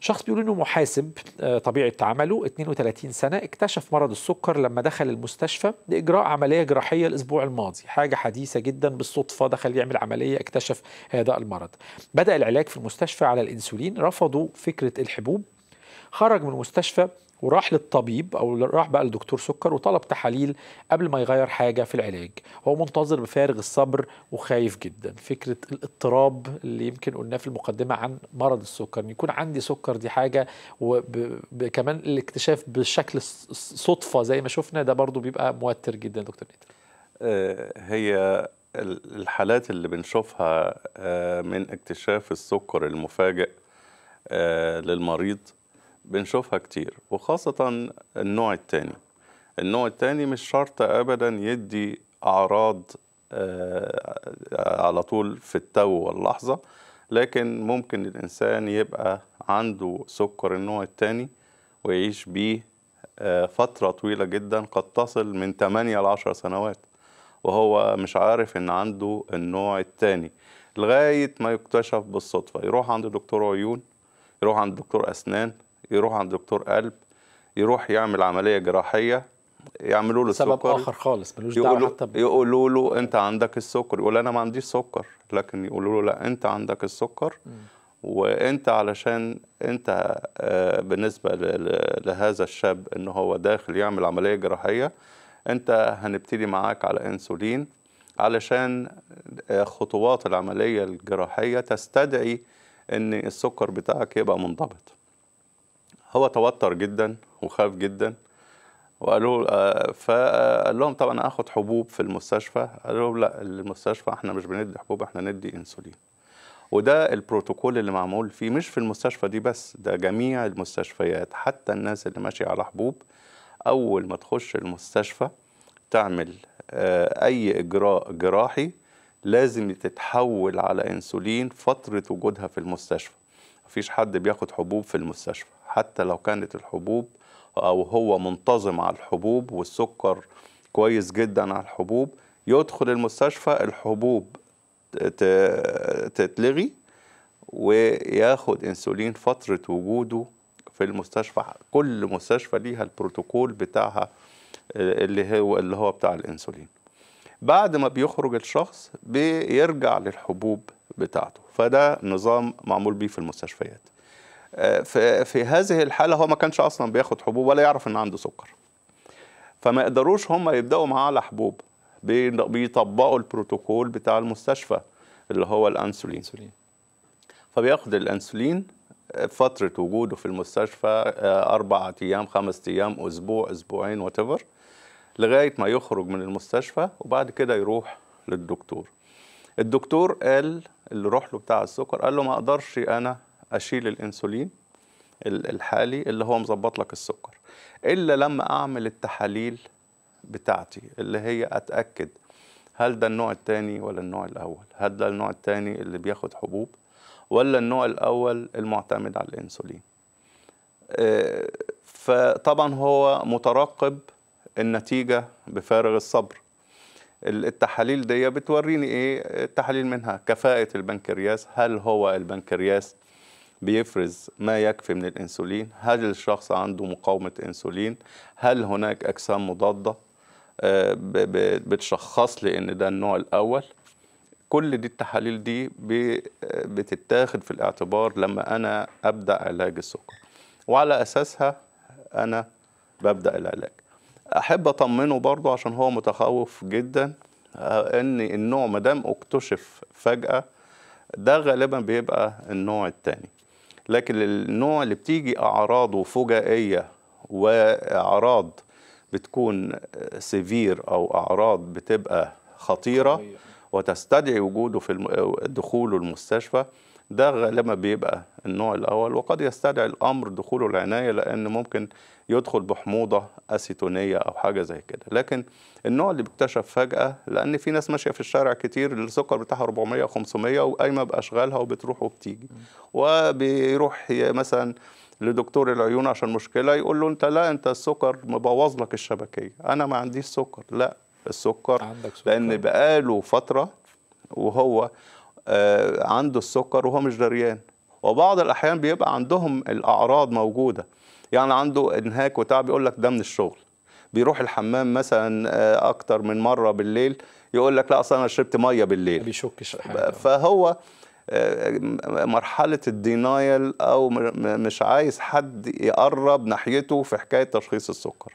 شخص بيقول انه محاسب طبيعه عمله 32 سنه اكتشف مرض السكر لما دخل المستشفى لاجراء عمليه جراحيه الاسبوع الماضي حاجه حديثه جدا بالصدفه دخل يعمل عمليه اكتشف هذا المرض بدا العلاج في المستشفى على الانسولين رفضوا فكره الحبوب خرج من المستشفى وراح للطبيب او راح بقى لدكتور سكر وطلب تحاليل قبل ما يغير حاجه في العلاج هو منتظر بفارغ الصبر وخايف جدا فكره الاضطراب اللي يمكن قلناه في المقدمه عن مرض السكر ان يكون عندي سكر دي حاجه وكمان الاكتشاف بشكل صدفه زي ما شفنا ده برضو بيبقى موتر جدا دكتور نيتر آه، هي الحالات اللي بنشوفها آه، من اكتشاف السكر المفاجئ آه، للمريض بنشوفها كتير وخاصة النوع الثاني النوع الثاني مش شرط أبدا يدي أعراض آه، على طول في التو واللحظة لكن ممكن الإنسان يبقى عنده سكر النوع الثاني ويعيش بيه آه، فترة طويلة جدا قد تصل من 8 إلى 10 سنوات وهو مش عارف ان عنده النوع الثاني لغاية ما يكتشف بالصدفة يروح عند دكتور عيون يروح عند دكتور أسنان يروح عند دكتور قلب يروح يعمل عمليه جراحيه يعملوا له سبب السكر اخر خالص ملوش دعوه حتى ب... يقولوا له انت عندك السكر يقول انا ما عنديش سكر لكن يقولوا له لا انت عندك السكر وانت علشان انت آه، بالنسبه لهذا الشاب ان هو داخل يعمل عمليه جراحيه انت هنبتدي معاك على انسولين علشان آه، خطوات العمليه الجراحيه تستدعي ان السكر بتاعك يبقى منضبط هو توتر جدا وخاف جدا وقالوا آه، فقال لهم طبعا اخد هاخد حبوب في المستشفى قالوا لهم لا المستشفى احنا مش بندي حبوب احنا ندي انسولين وده البروتوكول اللي معمول فيه مش في المستشفى دي بس ده جميع المستشفيات حتى الناس اللي ماشيه على حبوب اول ما تخش المستشفى تعمل آه، اي اجراء جراحي لازم تتحول على انسولين فتره وجودها في المستشفى مفيش حد بياخد حبوب في المستشفى حتى لو كانت الحبوب أو هو منتظم على الحبوب والسكر كويس جدا على الحبوب يدخل المستشفى الحبوب تتلغي وياخد انسولين فترة وجوده في المستشفى كل مستشفى ليها البروتوكول بتاعها اللي هو اللي هو بتاع الانسولين بعد ما بيخرج الشخص بيرجع للحبوب بتاعته فده نظام معمول بيه في المستشفيات في, في هذه الحالة هو ما كانش أصلا بياخد حبوب ولا يعرف إن عنده سكر فما يقدروش هم يبدأوا معاه على حبوب بيطبقوا البروتوكول بتاع المستشفى اللي هو الأنسولين فبياخد الأنسولين فترة وجوده في المستشفى آه، اربع أيام خمس أيام أسبوع أسبوعين وات لغاية ما يخرج من المستشفى وبعد كده يروح للدكتور الدكتور قال اللي روح له بتاع السكر قال له ما أقدرش أنا اشيل الانسولين الحالي اللي هو مظبط لك السكر الا لما اعمل التحاليل بتاعتي اللي هي اتاكد هل ده النوع الثاني ولا النوع الاول هل ده النوع الثاني اللي بياخد حبوب ولا النوع الاول المعتمد على الانسولين آه، فطبعا هو مترقب النتيجه بفارغ الصبر التحاليل دي بتوريني ايه التحاليل منها كفاءه البنكرياس هل هو البنكرياس بيفرز ما يكفي من الانسولين هل الشخص عنده مقاومه انسولين هل هناك اجسام مضاده آه، بتشخص لي ان ده النوع الاول كل دي التحاليل دي آه، بتتاخد في الاعتبار لما انا ابدا علاج السكر وعلى اساسها انا ببدا العلاج احب اطمنه برضه عشان هو متخوف جدا آه، ان النوع ما دام اكتشف فجاه ده غالبا بيبقى النوع الثاني لكن النوع اللي بتيجي أعراضه فجائية وأعراض بتكون سيفير أو أعراض بتبقى خطيرة وتستدعي وجوده في دخوله المستشفى ده غالبا بيبقى النوع الاول وقد يستدعي الامر دخوله العنايه لان ممكن يدخل بحموضه اسيتونيه او حاجه زي كده لكن النوع اللي بيكتشف فجاه لان في ناس ماشيه في الشارع كتير السكر بتاعها 400 و500 وقايمه باشغالها وبتروح وبتيجي وبيروح مثلا لدكتور العيون عشان مشكله يقول له انت لا انت السكر مبوظ لك الشبكيه انا ما عنديش سكر لا السكر عندك سكر. لان بقاله فتره وهو آه، عنده السكر وهو مش دريان وبعض الأحيان بيبقى عندهم الأعراض موجودة يعني عنده انهاك وتعب يقول لك ده من الشغل بيروح الحمام مثلا آه، أكتر من مرة بالليل يقول لك لا أصل أنا شربت مية بالليل بيشكش فهو آه، مرحلة الدينايل أو مش عايز حد يقرب ناحيته في حكاية تشخيص السكر